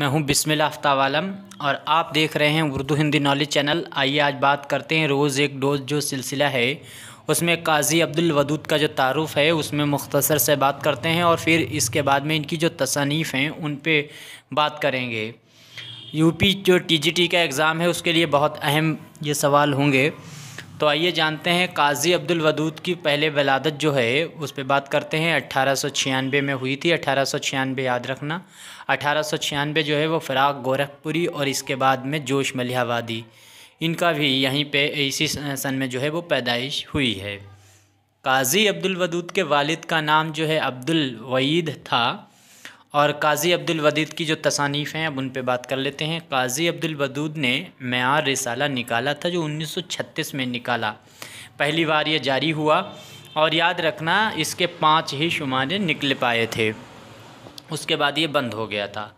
मैं हूं बिस्मिल आफ्ताब आलम और आप देख रहे हैं उर्दू हिंदी नॉलेज चैनल आइए आज बात करते हैं रोज़ एक डोज जो सिलसिला है उसमें काजी अब्दुल वदूद का जो तारुफ़ है उसमें मुख्तसर से बात करते हैं और फिर इसके बाद में इनकी जो तसनीफ़ हैं उन पर बात करेंगे यूपी जो टी का एग्ज़ाम है उसके लिए बहुत अहम ये सवाल होंगे तो आइए जानते हैं काजी अब्दुल वदूद की पहले वलादत जो है उस पर बात करते हैं अट्ठारह में हुई थी अट्ठारह याद रखना अट्ठारह जो है वो फ़राग गोरखपुरी और इसके बाद में जोश मलिहाबादी इनका भी यहीं पे इसी सन में जो है वो पैदाइश हुई है काजी अब्दुल वदूद के वालिद का नाम जो है अब्दुल वईद था और काज़ी अब्दुल वदीद की जो तसानीफ़ हैं अब उन पर बात कर लेते हैं काज़ी अब्दुल वदूद ने मैार रिसाला निकाला था जो 1936 में निकाला पहली बार ये जारी हुआ और याद रखना इसके पाँच ही शुमारे निकल पाए थे उसके बाद ये बंद हो गया था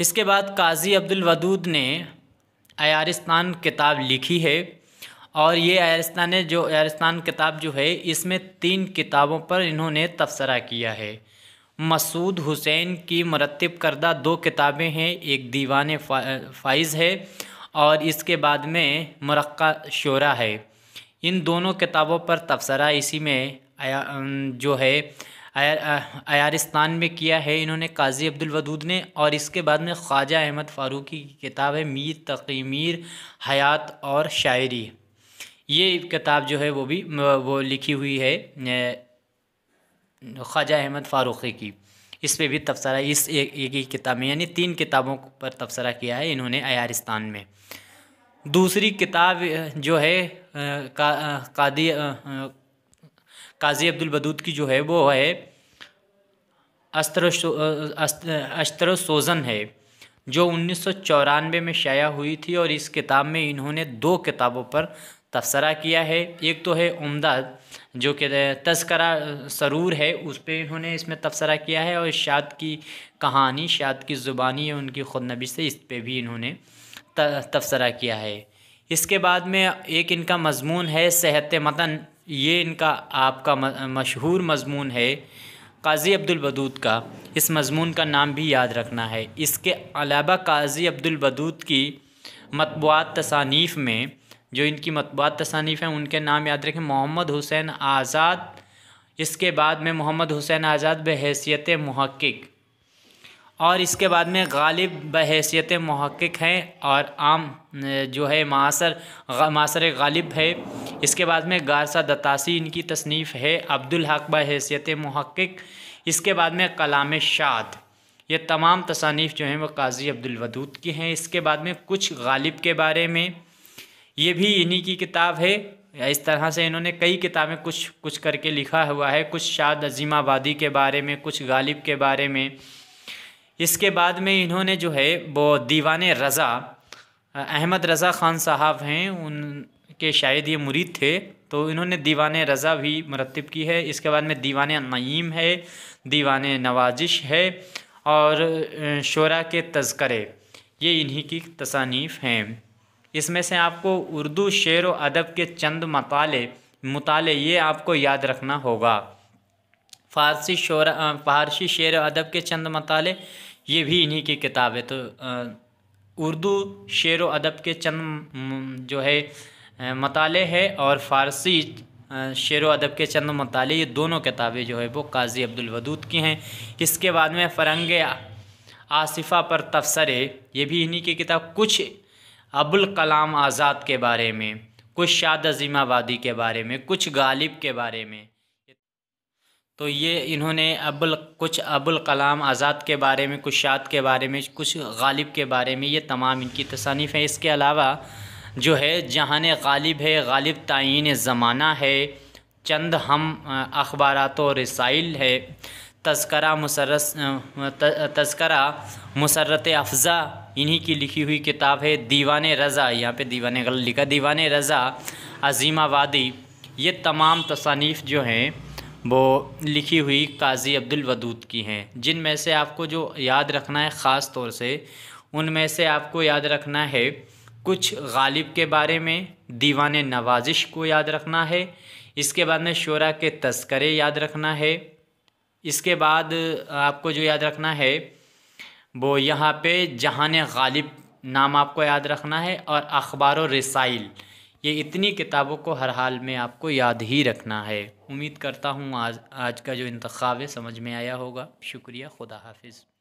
इसके बाद काज़ी अब्दुल वदूद ने अयारिस्तान किताब लिखी है और ये अयारिस्तान जो अयारिस्तान किताब जो है इसमें तीन किताबों पर इन्होंने तबसरा किया है मसूद हुसैन की मरतब करदा दो किताबें हैं एक दीवान फा, फाइज़ है और इसके बाद में मरक्का शोरा है इन दोनों किताबों पर तबसरा इसी में आया, जो है आया, अयारिस्तान में किया है इन्होंने काजी अब्दुल वदूद ने और इसके बाद में ख्वाजा अहमद फ़ारूकी की किताब है मीर तकीमीर हयात और शायरी ये किताब जो है वो भी वो लिखी हुई है ख्वाजा अहमद फ़ारूक़ी की इस पर भी तबसरा इस एक, एक ही किताब में यानी तीन किताबों पर तबसरा किया है इन्होंने अयारिस्तान में दूसरी किताब जो है कादी काजी अब्दुल बदूद की जो है वो है अस्त्र अस्त्र सोजन है जो उन्नीस सौ चौरानवे में शाया हुई थी और इस किताब में इन्होंने दो किताबों पर तबसरा किया है एक तो है उमदा जो कि तस्करा सरूर है उस पर इन्होंने इसमें तबसरा किया है और शाद की कहानी शाद की ज़ुबानी है उनकी खुद नबी से इस पर भी इन्होंने तबसरा किया है इसके बाद में एक इनका मजमून है सेहत मतन ये इनका आपका मशहूर मजमून है काजी अब्दुल बदूद का इस मजमून का नाम भी याद रखना है इसके अलावा काजी अब्दुल बदूद की मतबूत तसानीफ़ में जो इनकी मतबात तसानीफ़ हैं उनके नाम याद रखें मोहम्मद हुसैन आज़ाद इसके बाद में मोहम्मद हुसैन आज़ाद बहसीत महक्क और इसके बाद में गालिब बहसीत महक्क हैं और आम जो है मासर मासर गालिब है इसके बाद में गारसा दतासी इनकी तसनीफ़ है अब्दुल हक बहसीत महक्क इसके बाद में कलाम शाद ये तमाम तसानीफ़ जो हैं वो काजी अब्दुलवदूद की हैं इसके बाद में कुछ गालिब के बारे में ये भी इन्हीं की किताब है इस तरह से इन्होंने कई किताबें कुछ कुछ करके लिखा हुआ है कुछ शाद अजीमाबादी के बारे में कुछ गालिब के बारे में इसके बाद में इन्होंने जो है वो दीवान रज़ा अहमद रज़ा ख़ान साहब हैं उनके शायद ये मुरीद थे तो इन्होंने दीवान रज़ा भी मरतब की है इसके बाद में दीवान नईम है दीवान नवाजिश है और शरा के तस्करे ये इन्हीं की तसानीफ़ हैं इसमें से आपको उर्दू शेर व अदब के चंद मताले मताले ये आपको याद रखना होगा फ़ारसी शोर फ़ारसी शेर व अदब के चंद मताले ये भी इन्हीं की किताब है तो उर्दू शेर व अदब के चंद जो है मताले है और फ़ारसी शेर व अदब के चंद मताले ये दोनों किताबें जो है वो काजी अब्दुल वदूद की हैं इसके बाद में फरंग आसिफ़ा पर तबसरे ये भी इन्हीं की किताब कुछ अबुल कलाम आज़ाद के बारे में कुछ शाद अजीमाबादी के बारे में कुछ गालिब के बारे में तो ये इन्होंने अबुल कुछ अबुल कलाम आज़ाद के बारे में कुछ शाद के बारे में कुछ गालिब के बारे में ये तमाम इनकी तसानीफ़ हैं इसके अलावा जो है जहाँ गालिब है गालिब तयन ज़माना है चंद हम अखबार रसाइल है तस्करा मुसरस तस्करा मुसरत अफ़ज़ा इन्हीं की लिखी हुई किताब है दीवान रज़ा यहाँ पे दीवान गलत लिखा दीवान रज़ा वादी ये तमाम तसानीफ़ जो हैं वो लिखी हुई काजी अब्दुल वदूद की हैं जिन में से आपको जो याद रखना है ख़ास तौर से उनमें से आपको याद रखना है कुछ गालिब के बारे में दीवान नवाजिश को याद रखना है इसके बाद में शोरा के तस्करे याद रखना है इसके बाद आपको जो याद रखना है वो यहाँ पे जहान गालिब नाम आपको याद रखना है और अखबार रसाइल ये इतनी किताबों को हर हाल में आपको याद ही रखना है उम्मीद करता हूँ आज आज का जो इंतखा है समझ में आया होगा शुक्रिया खुदा हाफिज़